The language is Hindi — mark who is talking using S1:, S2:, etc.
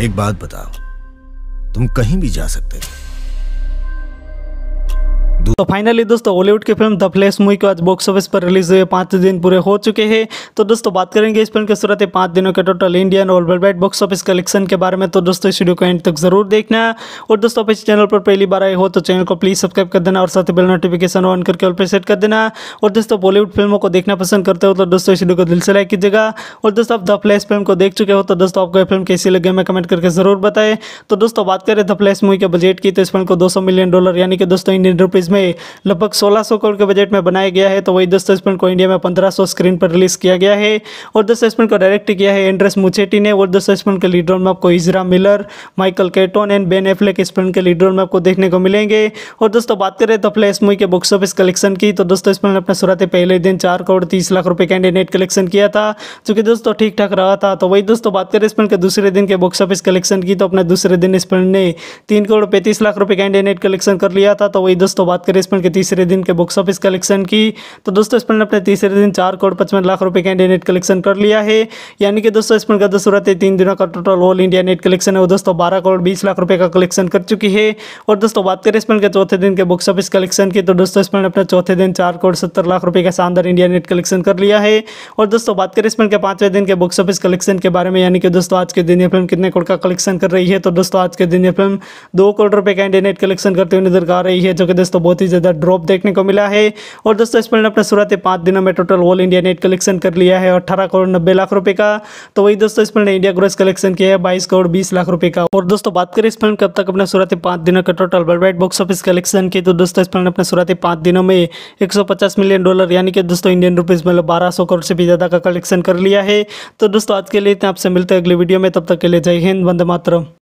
S1: एक बात बताओ तुम कहीं भी जा सकते थे तो फाइनली दोस्तों हॉलीवुड की फिल्म द फ्लैश मूवी को आज बॉक्स ऑफिस पर रिलीज हुए पाँच दिन पूरे हो चुके हैं तो दोस्तों बात करेंगे इस फिल्म के सूरत पाँच दिनों के टोटल इंडियन और वर्ल्ड बॉक्स ऑफिस कलेक्शन के बारे में तो दोस्तों इस वीडियो को एंड तक जरूर देखना और दोस्तों इस चैनल पर पहली बार आए हो तो चैनल को प्लीज सब्सक्राइब कर देना और साथ ही बिल नोटिफिकेशन ऑन करके ऑल पर सेट कर देना और दोस्तों बॉलीवुड फिल्मों को देखना पसंद करते हो तो दोस्तों इस वीडियो को दिल से लाइक कीजिएगा और दोस्तों आप द फ्लैश फिल्म को देख चुके हो तो दोस्तों आपको फिल्म कैसी लगे हमें कमेंट करके जरूर बताएं तो दोस्तों बात करें द फ्लैश मूवी के बजट की तो इस फिल्म को दो मिलियन डॉलर यानी कि दोस्तों इंडियन रुपीज जिसमें लगभग 1600 करोड़ के बजट में बनाया गया है तो वही दस दस को इंडिया में 1500 स्क्रीन पर रिलीज़ किया गया है और दस दस को डायरेक्ट किया है एंड्रेस मुचेटी ने और दस दस के लीड रोल में आपको Ezra Miller Michael Keaton and Ben Affleck इस फिल्म के लीड रोल में आपको देखने को मिलेंगे और दोस्तों बात करें तो फ्लैश मूवी के बॉक्स ऑफिस कलेक्शन की तो दोस्तों इस फिल्म ने अपने शुरुआती पहले दिन चार करोड़ तीस लाख रुपये का इंडिया नेट कलेक्शन किया था जो कि दोस्तों ठीक ठाक रहा था तो वही दोस्तों बात करें इस फिल्म के दूसरे दिन के बॉक्स ऑफिस कलेक्शन की तो अपने दूसरे दिन इस फिल्म ने तीन करोड़ पैंतीस लाख रुपये का इंडिया नेट कलेक्शन कर लिया था तो वही दोस्तों बात करें इस फिल्म के तीसरे दिन के बॉक्स ऑफिस कलेक्शन की तो दोस्तों इस फिल्म ने अपने तीसरे दिन चार करोड़ पचपन लाख रुपए का इंडिया नेट कलेक्शन कर लिया है यानी कि दोस्तों इस फिल्म का दस तीन दिनों का total all India net collection है वो दोस्तों बारह करोड़ बीस लाख रुपये का कलेक्शन कर चुकी है और दोस्तों बात करें इस फिल्म के चौथे दिन के बॉक्स ऑफिस कलेक्शन की तो दोस्तों इस फिल्म ने अपने चौथे दिन चार करोड़ सत्तर लाख रुपये का शानदार इंडिया नेट कलेक्शन कर लिया है और दोस्तों बात करें इस फिल्म के पांचवें दिन के बॉक्स ऑफिस कलेक्शन के बारे में यानी कि दोस्तों आज के दिन यह फिल्म कितने करोड़ का कलेक्शन कर रही है तो दोस्तों आज के दिन यह फिल्म दो करोड़ रुपए का इंडिया नेट कलेक्शन करते हुए नजर आ रही है जो कि दोस्तों बहुत ही ज़्यादा ड्रॉप देखने को मिला है और दोस्तों इस मैंने अपने शुरुआत पाँच दिनों में total all India net collection कर लिया है अठारह करोड़ नब्बे लाख रुपये का तो वही दोस्तों इस मैंने इंडिया ग्रोस कलेक्शन किया है बाईस करोड़ बीस लाख रुपये का और दोस्तों बात करें इस फिल्म कब तक अपने शुरुआत पाँच दिनों का total worldwide box office collection की तो दोस्तों इस मिनट अपने शुरुआत पाँच दिनों में एक मिलियन डॉलर यानी कि दोस्तों इंडियन रुपीज़ मतलब बारह करोड़ से भी ज़्यादा का कलेक्शन कर लिया है तो दोस्तों आज के लिए आपसे मिलते हैं अगले वीडियो में तब तक के लिए जय हिंद वंदे मातरम